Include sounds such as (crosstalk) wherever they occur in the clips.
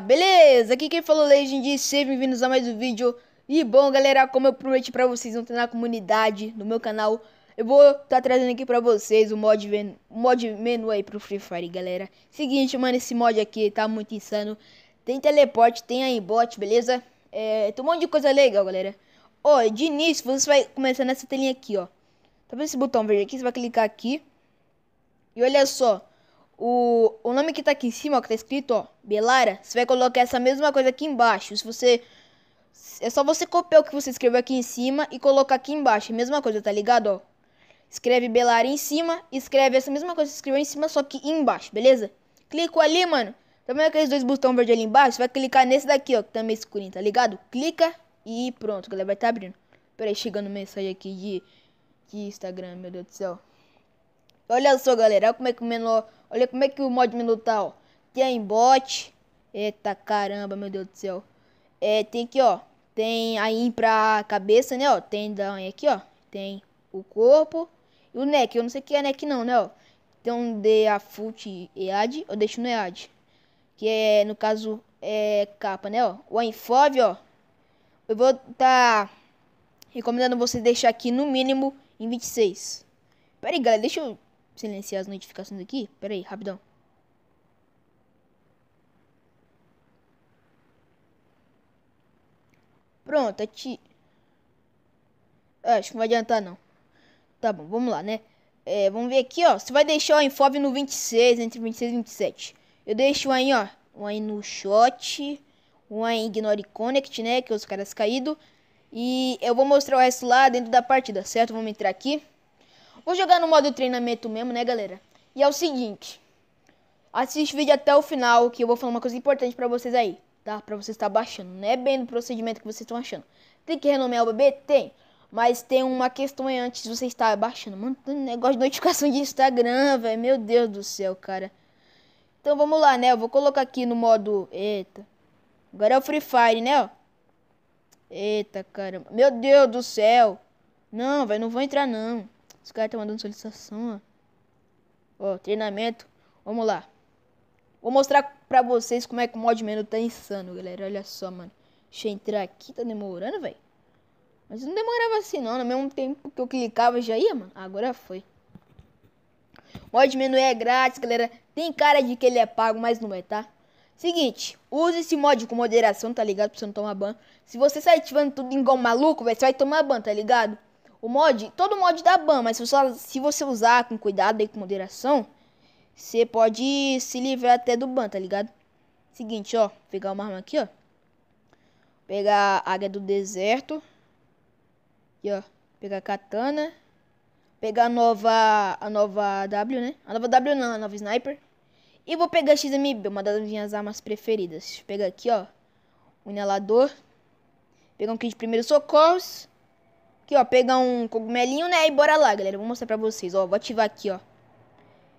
beleza? Aqui quem falou Legend e sejam bem-vindos a mais um vídeo E bom galera, como eu prometi pra vocês ontem na comunidade, no meu canal Eu vou tá trazendo aqui pra vocês o mod, ven... mod menu aí pro Free Fire galera Seguinte mano, esse mod aqui tá muito insano Tem teleporte, tem bot, beleza? É, tem um monte de coisa legal galera Ó, de início você vai começar nessa telinha aqui ó Tá vendo esse botão verde aqui? Você vai clicar aqui E olha só o, o nome que tá aqui em cima, ó, que tá escrito, ó, Belara, você vai colocar essa mesma coisa aqui embaixo. Se você é só você copiar o que você escreveu aqui em cima e colocar aqui embaixo. É mesma coisa, tá ligado, ó? Escreve Belara em cima, escreve essa mesma coisa que você escreveu em cima, só que embaixo, beleza? Clico ali, mano. Também é aqueles dois botões verdes ali embaixo, você vai clicar nesse daqui, ó, que também tá escurinho, tá ligado? Clica e pronto, galera, vai estar tá abrindo. Pera aí, chegando mensagem aqui de, de Instagram, meu Deus do céu. Olha só, galera, olha como é que o menor, olha como é que o mod menor tá, ó. Tem bot. Eita caramba, meu Deus do céu. É, tem aqui, ó. Tem aí pra cabeça, né, ó. Tem daí aqui, ó. Tem o corpo e o neck. Eu não sei o que é neck não, né, ó. Tem um de a foot ad, eu deixo no ad, Que é, no caso, é capa, né, ó. O infove, ó. Eu vou tá recomendando você deixar aqui no mínimo em 26. Pera aí, galera, deixa eu silenciar as notificações aqui. Pera aí, rapidão. Pronto, ati... É acho que não vai adiantar não. Tá bom, vamos lá, né? É, vamos ver aqui, ó. Você vai deixar o info no 26, entre 26 e 27. Eu deixo um aí, ó. Um aí no shot. Um aí ignore connect, né? Que é os caras caído E eu vou mostrar o resto lá dentro da partida, certo? Vamos entrar aqui. Vou jogar no modo treinamento mesmo, né, galera? E é o seguinte. Assiste o vídeo até o final, que eu vou falar uma coisa importante pra vocês aí, tá? Pra vocês estar tá baixando. Não é bem do procedimento que vocês estão achando. Tem que renomear o bebê? Tem. Mas tem uma questão aí antes de você estar baixando. Mano, tem um negócio de notificação de Instagram, velho. Meu Deus do céu, cara. Então vamos lá, né? Eu vou colocar aqui no modo... Eita. Agora é o Free Fire, né, Eita, caramba. Meu Deus do céu. Não, velho, não vou entrar, não. Os caras estão mandando solicitação, ó. Ó, treinamento. Vamos lá. Vou mostrar pra vocês como é que o mod menu tá insano, galera. Olha só, mano. Deixa eu entrar aqui, tá demorando, velho. Mas não demorava assim, não. No mesmo tempo que eu clicava, já ia, mano. Agora foi. Mod menu é grátis, galera. Tem cara de que ele é pago, mas não é, tá? Seguinte, use esse mod com moderação, tá ligado? Pra você não tomar ban. Se você sair ativando tudo igual maluco, velho, você vai tomar ban, tá ligado? O mod, todo mod dá ban, mas se você, se você usar com cuidado e com moderação, você pode se livrar até do ban, tá ligado? Seguinte, ó, pegar uma arma aqui, ó. Pegar a águia do deserto. E ó, pegar a katana. Pegar a nova a nova W, né? A nova W não, a nova sniper. E vou pegar a XMB, uma das minhas armas preferidas. pega pegar aqui, ó, um inalador. Pegar um kit de primeiros socorros. Aqui, ó, pegar um cogumelinho, né? E bora lá, galera. Vou mostrar pra vocês, ó. Vou ativar aqui, ó.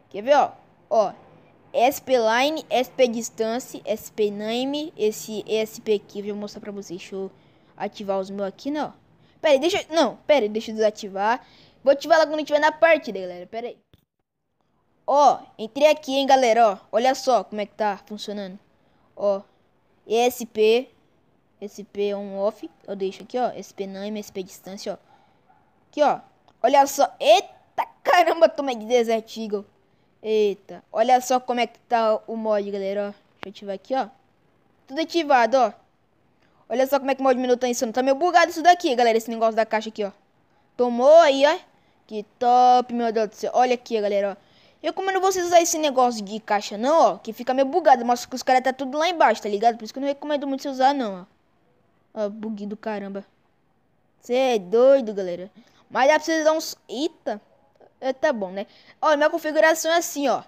Quer ver, ó? Ó, SP-Line, SP-Distance, SP-Name, esse ESP aqui, eu vou mostrar pra vocês. Deixa eu ativar os meus aqui, não. Né, pera aí, deixa... Não, pera aí, deixa eu desativar. Vou ativar lá quando tiver na partida, galera. Pera aí. Ó, entrei aqui, hein, galera, ó. Olha só como é que tá funcionando. Ó, ESP, SP on é off. Eu deixo aqui, ó. SP name, SP distância, ó. Aqui, ó. Olha só. Eita, caramba, toma de Desert Eagle. Eita. Olha só como é que tá o mod, galera, ó. Deixa eu ativar aqui, ó. Tudo ativado, ó. Olha só como é que o mod menu tá insano. Tá meio bugado isso daqui, galera. Esse negócio da caixa aqui, ó. Tomou aí, ó. Que top, meu Deus do céu. Olha aqui, galera, ó. Eu recomendo vocês usar esse negócio de caixa não, ó. Que fica meio bugado. Mostra que os caras tá tudo lá embaixo, tá ligado? Por isso que eu não recomendo muito você usar, não, ó. Ó, bug do caramba. Você é doido, galera. Mas dá pra vocês dar uns... Eita. É, tá bom, né? Ó, minha configuração é assim, ó.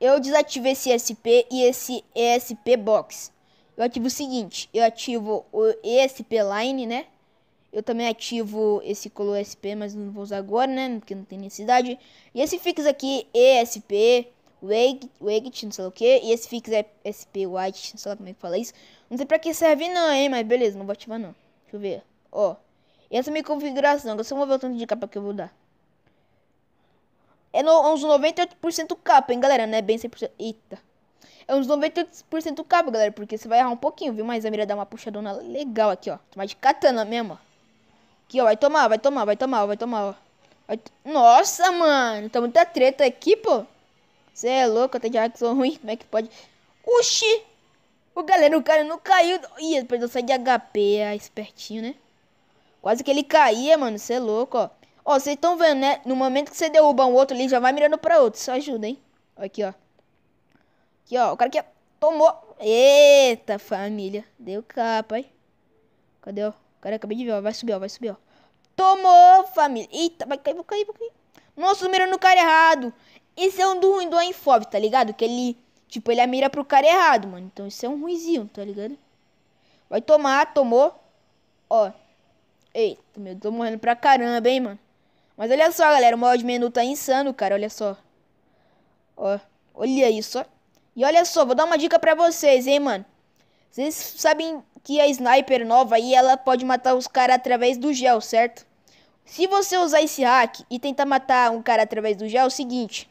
Eu desativei esse ESP e esse ESP Box. Eu ativo o seguinte. Eu ativo o ESP Line, né? Eu também ativo esse color ESP mas não vou usar agora, né? Porque não tem necessidade. E esse fix aqui, ESP Wake, Wake, não sei o que. E esse fix é SP White, não sei lá como é que fala isso. Não sei pra que serve não, hein, mas beleza, não vou ativar não. Deixa eu ver, ó. Essa é minha configuração, você só vou ver o tanto de capa que eu vou dar. É no, uns 98% capa, hein, galera, não é bem 100%. Eita. É uns 98% capa, galera, porque você vai errar um pouquinho, viu? Mas a mira dá uma puxadona legal aqui, ó. Tomar de katana mesmo, ó. Aqui, ó, vai tomar, vai tomar, vai tomar, vai tomar, ó. Nossa, mano, tá muita treta aqui, pô. Você é louco, até de sou ruim, como é que pode? Oxi! O galera, o cara não caiu. Ih, ele perdeu sair de HP, ah, é espertinho, né? Quase que ele caía, mano, você é louco, ó. Ó, vocês estão vendo, né? No momento que você derruba um outro ali, já vai mirando pra outro. Isso ajuda, hein? Aqui, ó. Aqui, ó. O cara que tomou. Eita, família. Deu capa, hein? Cadê, ó? Cara, acabei de ver, ó. Vai subir, ó. Vai subir, ó. Tomou, família. Eita, vai cair, vai cair, vai cair. Nossa, mirando no cara errado. Esse é um do ruim do Ainfob, tá ligado? Que ele, tipo, ele mira pro cara errado, mano. Então isso é um ruizinho, tá ligado? Vai tomar, tomou. Ó. Eita, meu, tô morrendo pra caramba, hein, mano. Mas olha só, galera, o mod menu tá insano, cara, olha só. Ó, olha isso, ó. E olha só, vou dar uma dica pra vocês, hein, mano. Vocês sabem que a sniper nova aí, ela pode matar os caras através do gel, certo? Se você usar esse hack e tentar matar um cara através do gel, é o seguinte...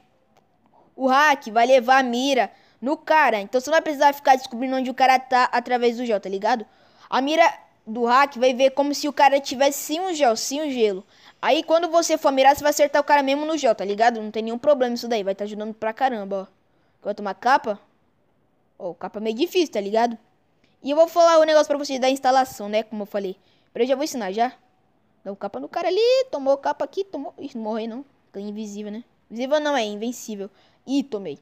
O hack vai levar a mira no cara. Então você não vai precisar ficar descobrindo onde o cara tá através do gel, tá ligado? A mira do hack vai ver como se o cara tivesse sim um gel, sim um gelo. Aí quando você for mirar, você vai acertar o cara mesmo no gel, tá ligado? Não tem nenhum problema isso daí, vai estar tá ajudando pra caramba, ó. vou tomar capa? Ó, oh, capa é meio difícil, tá ligado? E eu vou falar o um negócio pra vocês da instalação, né? Como eu falei. Peraí, eu já vou ensinar já. Dá o um capa no cara ali, tomou capa aqui, tomou... Ih, não morreu não. Fica invisível, né? Viva não é, invencível. e tomei.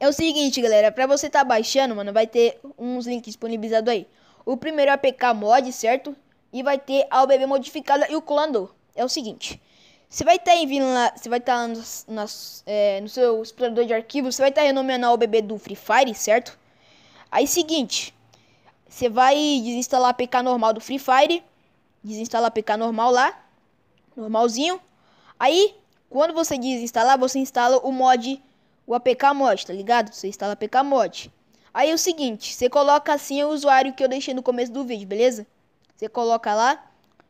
É o seguinte, galera, pra você tá baixando, mano, vai ter uns links disponibilizados aí. O primeiro é o APK Mod, certo? E vai ter a OBB modificada e o colador. É o seguinte, você vai estar tá enviando lá, você vai estar tá nas, é, no seu explorador de arquivos, você vai estar tá renomeando a OBB do Free Fire, certo? Aí, seguinte, você vai desinstalar a APK normal do Free Fire, desinstalar a APK normal lá, normalzinho. Aí, quando você diz instalar, você instala o mod, o APK mod, tá ligado? Você instala APK mod. Aí é o seguinte, você coloca assim o usuário que eu deixei no começo do vídeo, beleza? Você coloca lá.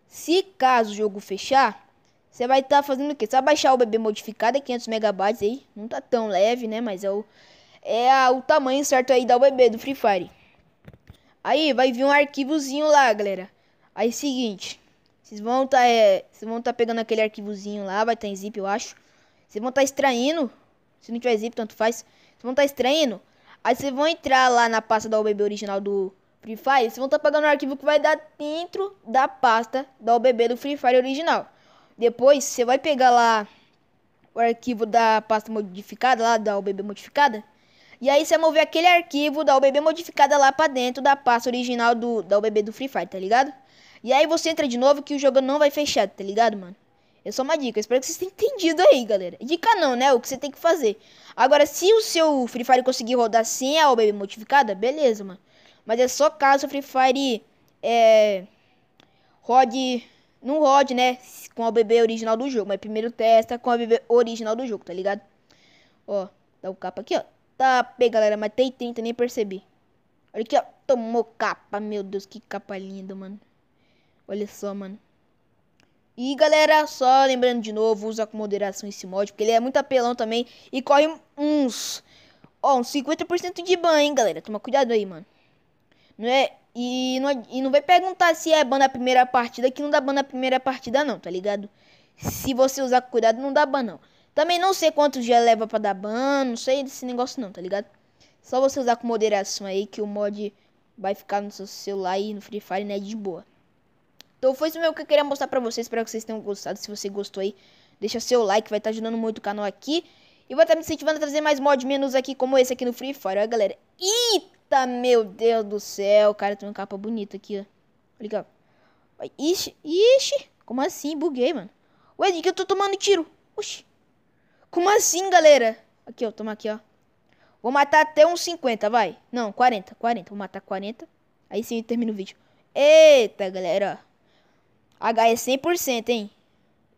Se caso o jogo fechar, você vai estar tá fazendo o quê? Você vai baixar o bebê modificado, é 500 megabytes aí. Não tá tão leve, né? Mas é o, é a, o tamanho certo aí da UBB do Free Fire. Aí vai vir um arquivozinho lá, galera. Aí é seguinte, vocês vão tá, é, vocês vão tá pegando aquele arquivozinho lá, vai estar tá em zip, eu acho. Vocês vão tá extraindo, se não tiver zip, tanto faz. Vocês vão tá extraindo, aí vocês vão entrar lá na pasta da OBB original do Free Fire, vocês vão tá pegando o arquivo que vai dar dentro da pasta da OBB do Free Fire original. Depois, você vai pegar lá o arquivo da pasta modificada, lá da OBB modificada. E aí você vai mover aquele arquivo da OBB modificada lá pra dentro da pasta original do, da OBB do Free Fire, tá ligado? E aí você entra de novo que o jogo não vai fechar, tá ligado, mano? É só uma dica. espero que vocês tenham entendido aí, galera. Dica não, né? O que você tem que fazer. Agora, se o seu Free Fire conseguir rodar sem a OBB modificada, beleza, mano. Mas é só caso o Free Fire é, rode... Não rode, né? Com a OBB original do jogo. Mas primeiro testa com a OBB original do jogo, tá ligado? Ó, dá o um capa aqui, ó. Tá, galera. Matei 30, nem percebi. Olha aqui, ó. Tomou capa. Meu Deus, que capa linda, mano. Olha só, mano. E galera, só lembrando de novo, usa com moderação esse mod, porque ele é muito apelão também e corre uns, ó, uns 50% de ban, hein, galera. Toma cuidado aí, mano. Não é e não, é, e não vai perguntar se é ban na primeira partida, que não dá ban na primeira partida não, tá ligado? Se você usar com cuidado, não dá ban não. Também não sei quantos dias leva pra dar ban, não sei desse negócio não, tá ligado? Só você usar com moderação aí, que o mod vai ficar no seu celular e no Free Fire, né, de boa. Então foi isso mesmo que eu queria mostrar pra vocês. Espero que vocês tenham gostado. Se você gostou aí, deixa seu like. Vai estar tá ajudando muito o canal aqui. E vou estar me incentivando a trazer mais mod menus aqui, como esse aqui no Free Fire. Olha, galera. Eita, meu Deus do céu. Cara, tem uma capa bonita aqui, ó. Olha aqui, ó. Ixi, ixi. Como assim? Buguei, mano. Ué, de que eu tô tomando tiro? Oxi. Como assim, galera? Aqui, ó. Toma aqui, ó. Vou matar até uns 50, vai. Não, 40, 40. Vou matar 40. Aí sim eu termino o vídeo. Eita, galera, ó. H é 100%, hein?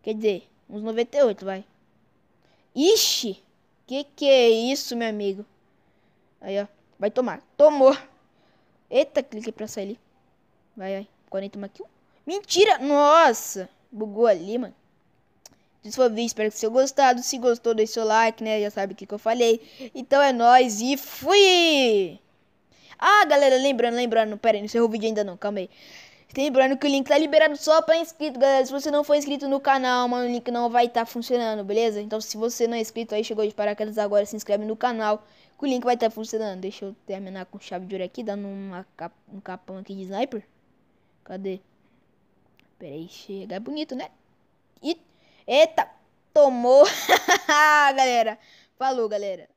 Quer dizer, uns 98, vai. Ixi! Que que é isso, meu amigo? Aí, ó. Vai tomar. Tomou. Eita, cliquei pra sair ali. Vai, vai. 40 aqui. Mentira! Nossa! Bugou ali, mano. Isso foi o vídeo, espero que vocês tenham gostado. Se gostou, deixe seu like, né? Já sabe o que, que eu falei. Então é nóis e fui! Ah, galera, lembrando, lembrando. Pera aí, não encerrou o vídeo ainda não, calma aí. Lembrando que o link tá liberado só pra inscrito, galera. Se você não for inscrito no canal, mano, o link não vai estar tá funcionando, beleza? Então se você não é inscrito aí, chegou de paraquedas agora, se inscreve no canal. Que o link vai estar tá funcionando. Deixa eu terminar com chave de ouro aqui, dando uma cap um capão aqui de sniper. Cadê? Pera aí, chega. É bonito, né? E... Eita! Tomou! (laughs) galera! Falou, galera!